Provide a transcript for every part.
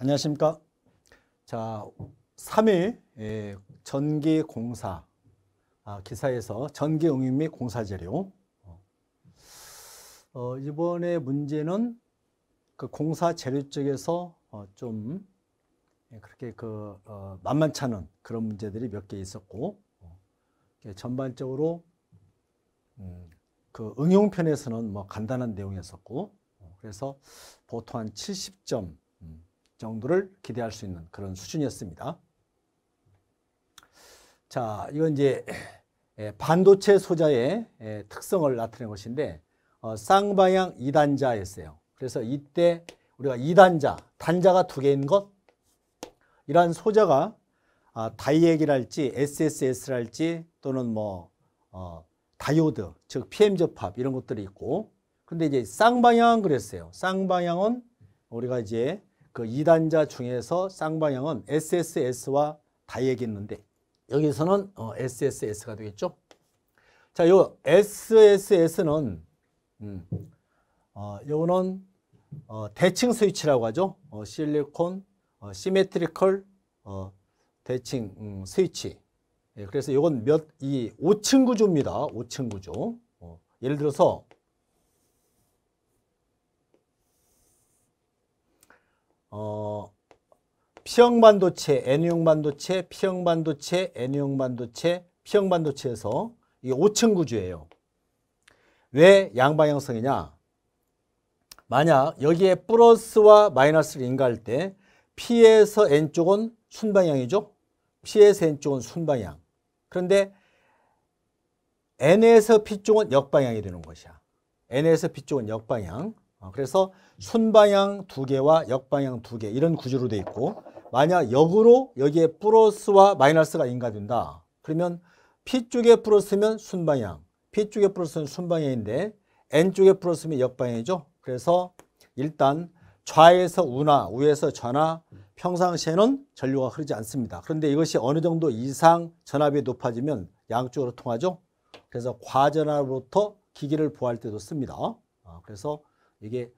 안녕하십니까. 자, 3일 예, 전기공사 아, 기사에서 전기응용 및 공사재료 어, 이번에 문제는 그 공사 재료 쪽에서 어, 좀 예, 그렇게 그 어, 만만찮은 그런 문제들이 몇 개 있었고 어, 전반적으로 음, 그 응용편에서는 뭐 간단한 내용이었었고 어, 그래서 보통 한 70점 정도를 기대할 수 있는 그런 수준이었습니다. 자, 이건 이제 반도체 소자의 특성을 나타낸 것인데 어, 쌍방향 이단자였어요. 그래서 이때 우리가 이단자, 단자가 두 개인 것 이러한 소자가 아, 다이액이랄지 SSS랄지 또는 뭐 어, 다이오드, 즉 PM 접합 이런 것들이 있고 근데 이제 쌍방향 은 그랬어요. 쌍방향은 우리가 이제 그 이단자 중에서 쌍방향은 SSS와 다 얘기했는데 여기서는 어, SSS가 되겠죠. 자, 요 SSS는 음, 어, 요거는 어, 대칭 스위치라고 하죠. 어, 실리콘 어, 시메트리컬 어, 대칭 음, 스위치. 예, 그래서 요건 몇이 5층 구조입니다. 5층 구조. 어, 예를 들어서 어, P형 반도체, N형 반도체, P형 반도체, N형 반도체, P형 반도체에서 이 5층 구조예요. 왜 양방향성이냐? 만약 여기에 플러스와 마이너스를 인가할 때 P에서 N쪽은 순방향이죠. P에서 N쪽은 순방향. 그런데 N에서 P쪽은 역방향이 되는 것이야. N에서 P쪽은 역방향. 어, 그래서 순방향 두 개와 역방향 두 개 이런 구조로 되어 있고 만약 역으로 여기에 플러스와 마이너스가 인가된다. 그러면 P쪽에 플러스면 순방향, P쪽에 플러스는 순방향인데 N쪽에 플러스면 역방향이죠. 그래서 일단 좌에서 우나 우에서 좌나 평상시에는 전류가 흐르지 않습니다. 그런데 이것이 어느 정도 이상 전압이 높아지면 양쪽으로 통하죠. 그래서 과전압으로부터 기기를 보호할 때도 씁니다. 어, 그래서 이게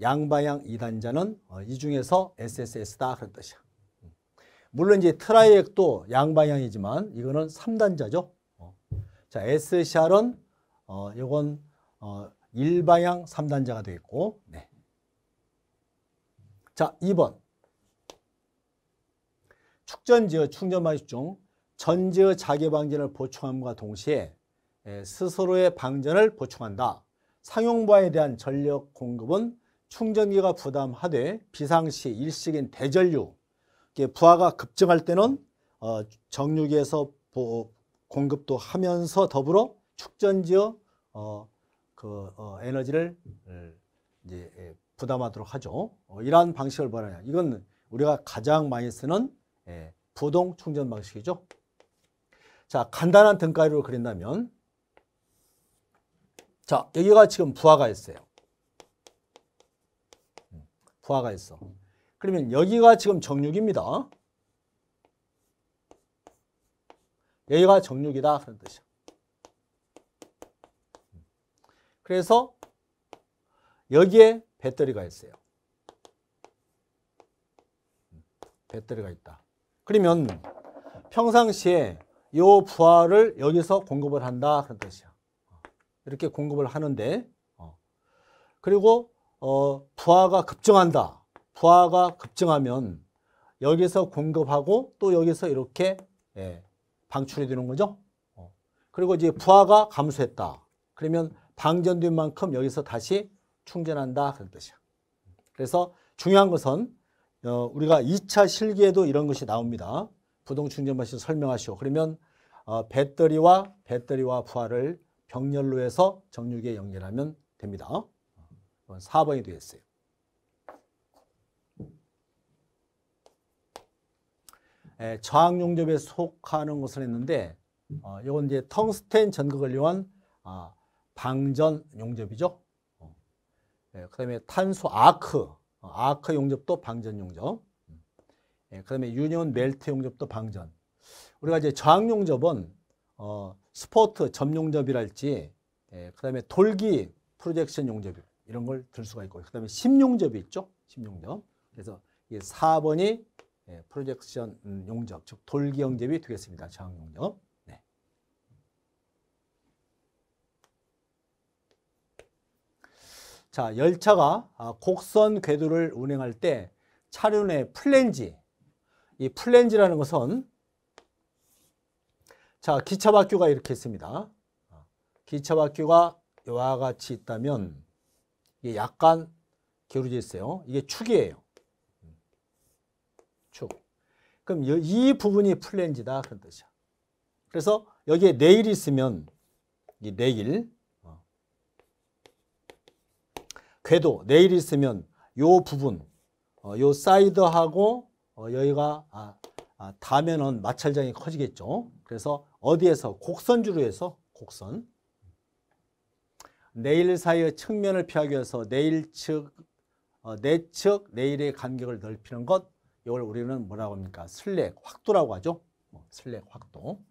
양방향 이단자는 어, 이 중에서 SSS다 그런 뜻이야. 음. 물론 이제 트라이액도 양방향이지만 이거는 3단자죠. 어. 자, SCR은 어, 이건 어, 1방향 3단자가 되겠고 네. 자, 2번 축전지어 충전방식 중 전지어 자기방전을 보충함과 동시에 스스로의 방전을 보충한다. 상용부하에 대한 전력 공급은 충전기가 부담하되 비상시 일식인 대전류 부하가 급증할 때는 어, 정류기에서 공급도 하면서 더불어 축전지어 어, 그 어, 에너지를 예, 예, 부담하도록 하죠. 이러한 방식을 말하냐. 이건 우리가 가장 많이 쓰는 예, 부동 충전 방식이죠. 자, 간단한 등가리로 그린다면 자, 여기가 지금 부하가 있어요. 음, 부하가 있어. 그러면 여기가 지금 정육입니다. 여기가 정육이다 그런 뜻이야. 음. 그래서 여기에 배터리가 있어요. 음, 배터리가 있다. 그러면 평상시에 이 부하를 여기서 공급을 한다 그런 뜻이야. 이렇게 공급을 하는데 어. 그리고 어, 부하가 급증한다. 부하가 급증하면 여기서 공급하고 또 여기서 이렇게 예, 방출이 되는 거죠. 어. 그리고 이제 부하가 감소했다. 그러면 방전된 만큼 여기서 다시 충전한다 그런 뜻이야. 그래서 중요한 것은 어, 우리가 2차 실기에도 이런 것이 나옵니다. 부동 충전 방식 설명하시오. 그러면 어, 배터리와 배터리와 부하를 병렬로 해서 정육에 연결하면 됩니다. 4번이 되겠어요. 예, 저항 용접에 속하는 것을 했는데 이건 어, 이제 텅스텐 전극을 이용한 아, 방전 용접이죠. 어, 예, 그다음에 탄소 아크, 어, 아크 용접도 방전 용접. 음, 예, 그다음에 유니온 멜트 용접도 방전. 우리가 이제 저항 용접은 어, 스포트 점용 접이랄지 예, 그다음에 돌기 프로젝션 용접 이런 걸 들 수가 있고 그다음에 심용접이 있죠. 심용접. 그래서 이 4번이 예, 프로젝션 음, 용접 즉 돌기 용접이 되겠습니다. 저항 용접. 네. 자, 열차가 아, 곡선 궤도를 운행할 때 차륜의 플랜지 이 플랜지라는 것은 자, 기차바퀴가 이렇게 있습니다. 기차바퀴가 이와 같이 있다면 이게 약간 기울어져 있어요. 이게 축이에요. 축. 그럼 이 부분이 플랜지다 그런 뜻이야. 그래서 여기에 레일이 있으면 이 레일 어. 궤도 레일이 있으면 요 부분 어, 요 사이드하고 어, 여기가 아, 아, 다면은 마찰장이 커지겠죠. 그래서 어디에서 곡선주로 해서 곡선 네일 사이의 측면을 피하기 위해서 네일 측 어, 내측 네일의 간격을 넓히는 것 이걸 우리는 뭐라고 합니까? 슬랙 확도라고 하죠. 뭐, 슬랙 확도.